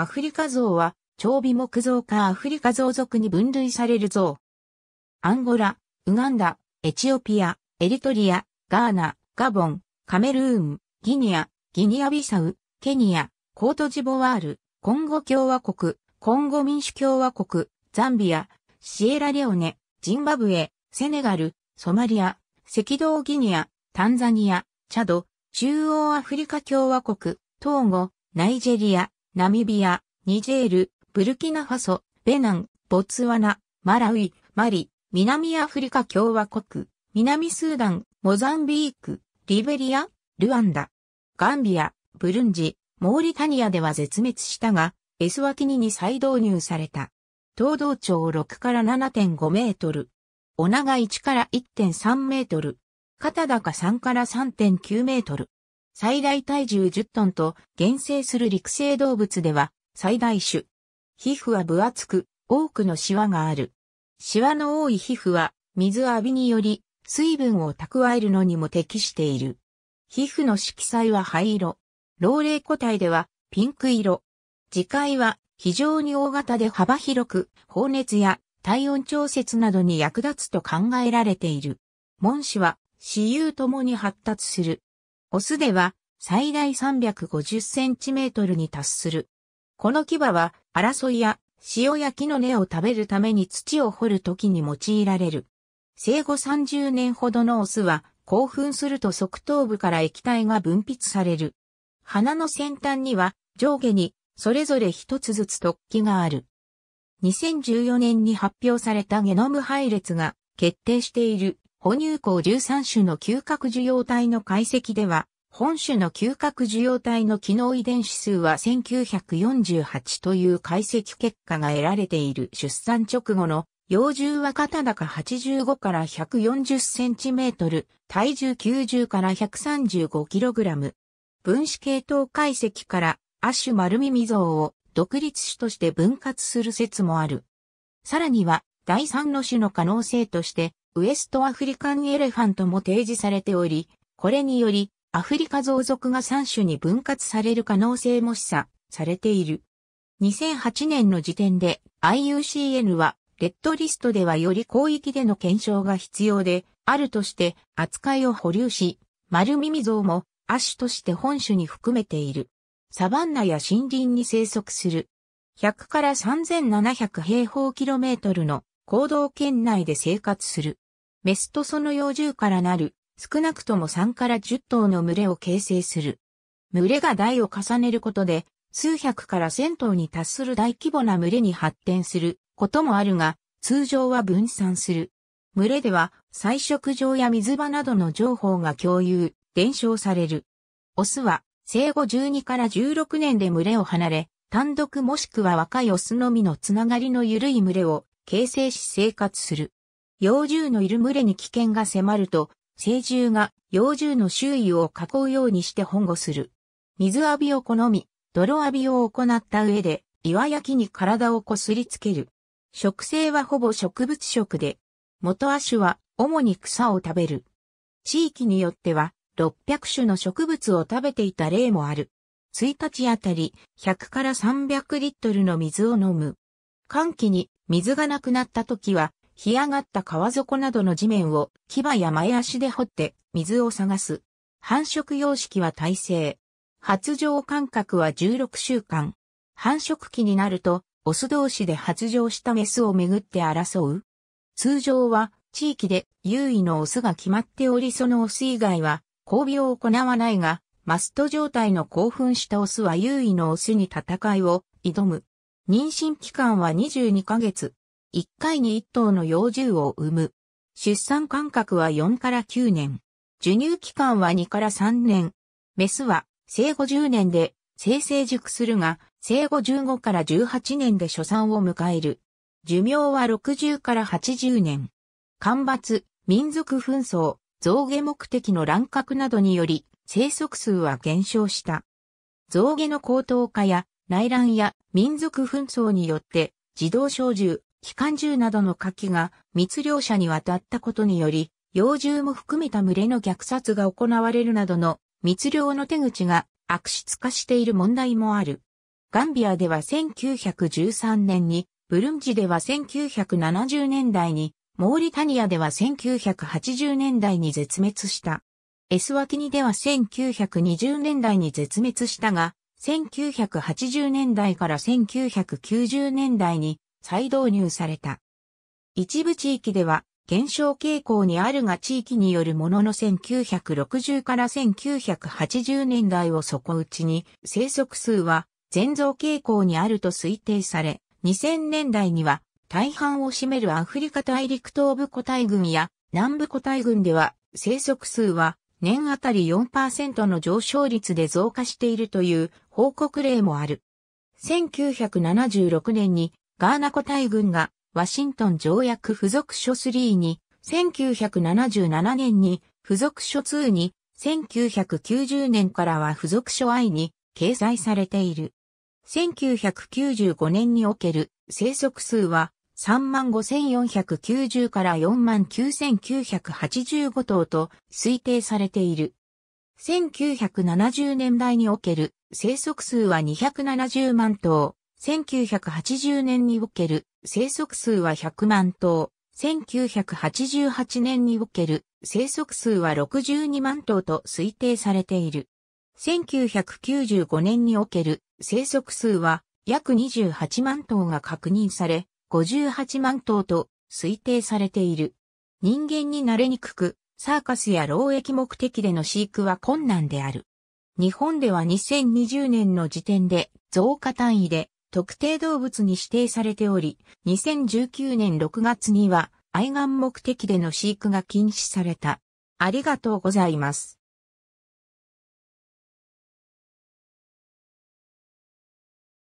アフリカゾウは、長尾木造かアフリカゾウ族に分類されるゾウ。アンゴラ、ウガンダ、エチオピア、エリトリア、ガーナ、ガボン、カメルーン、ギニア、ギニアビサウ、ケニア、コートジボワール、コンゴ共和国、コンゴ民主共和国、ザンビア、シエラレオネ、ジンバブエ、セネガル、ソマリア、赤道ギニア、タンザニア、チャド、中央アフリカ共和国、トーゴ、ナイジェリア、ナミビア、ニジェール、ブルキナファソ、ベナン、ボツワナ、マラウイ、マリ、南アフリカ共和国、南スーダン、モザンビーク、リベリア、ルワンダ、ガンビア、ブルンジ、モーリタニアでは絶滅したが、エスワキニに再導入された。東道長6から7.5メートル。お長1から1.3メートル。肩高3から3.9メートル。最大体重10トンと、厳正する陸生動物では、最大種。皮膚は分厚く、多くのシワがある。シワの多い皮膚は、水浴びにより、水分を蓄えるのにも適している。皮膚の色彩は灰色。老齢個体では、ピンク色。磁界は、非常に大型で幅広く、放熱や体温調節などに役立つと考えられている。門歯は、私有ともに発達する。オスでは最大350センチメートルに達する。この牙は争いや塩や木の根を食べるために土を掘る時に用いられる。生後30年ほどのオスは興奮すると側頭部から液体が分泌される。鼻の先端には上下にそれぞれ一つずつ突起がある。2014年に発表されたゲノム配列が決定している哺乳口13種の嗅覚受容体の解析では、本種の嗅覚受容体の機能遺伝子数は1948という解析結果が得られている出産直後の幼獣は肩高85から140センチメートル、体重90から135キログラム。分子系統解析から亜種丸耳像を独立種として分割する説もある。さらには第3の種の可能性としてウエストアフリカンエレファントも提示されており、これにより、アフリカ増属が3種に分割される可能性も示唆されている。2008年の時点で IUCN はレッドリストではより広域での検証が必要であるとして扱いを保留し、丸耳像も亜種として本種に含めている。サバンナや森林に生息する。100から3700平方キロメートルの行動圏内で生活する。メスとその幼獣からなる、少なくとも3から10頭の群れを形成する。群れが代を重ねることで、数百から千頭に達する大規模な群れに発展することもあるが、通常は分散する。群れでは、採食場や水場などの情報が共有、伝承される。オスは、生後12から16年で群れを離れ、単独もしくは若いオスのみのつながりの緩い群れを形成し生活する。幼獣のいる群れに危険が迫ると、成獣が幼獣の周囲を囲うようにして保護する。水浴びを好み、泥浴びを行った上で、岩焼きに体をこすりつける。食性はほぼ植物食で、元亜種は主に草を食べる。地域によっては600種の植物を食べていた例もある。1日あたり100から300リットルの水を飲む。寒気に水がなくなった時は、干上がった川底などの地面を牙や前足で掘って水を探す。繁殖様式は耐性。発情間隔は16週間。繁殖期になると、オス同士で発情したメスをめぐって争う。通常は地域で優位のオスが決まっておりそのオス以外は交尾を行わないが、マスト状態の興奮したオスは優位のオスに戦いを挑む。妊娠期間は22ヶ月。1回に1頭の幼獣を産む。出産間隔は4から9年。授乳期間は2から3年。メスは生後10年で生成熟するが、生後15から18年で初産を迎える。寿命は60から80年。干ばつ、民族紛争、増下目的の乱獲などにより、生息数は減少した。増下の高等化や内乱や民族紛争によって自動小銃、機関銃などの火器が密漁者に渡ったことにより、幼獣も含めた群れの虐殺が行われるなどの密漁の手口が悪質化している問題もある。ガンビアでは1913年に、ブルンジでは1970年代に、モーリタニアでは1980年代に絶滅した。エスワティニでは1920年代に絶滅したが、1980年代から1990年代に再導入された。一部地域では減少傾向にあるが地域によるものの1960から1980年代を底打ちに生息数は全増傾向にあると推定され、2000年代には大半を占めるアフリカ大陸東部個体群や南部個体群では生息数は年あたり4%の上昇率で増加しているという報告例もある。1976年にガーナ湖大軍がワシントン条約付属書3に、1977年に付属書2に、1990年からは付属書 I に掲載されている。1995年における生息数は35,490から49,985頭と推定されている。1970年代における生息数は270万頭、1980年における生息数は100万頭、1988年における生息数は62万頭と推定されている。1995年における生息数は約28万頭が確認され、58万頭と推定されている。人間に慣れにくく、サーカスや労役目的での飼育は困難である。日本では2020年の時点で増加単位で特定動物に指定されており、2019年6月には愛玩目的での飼育が禁止された。ありがとうございます。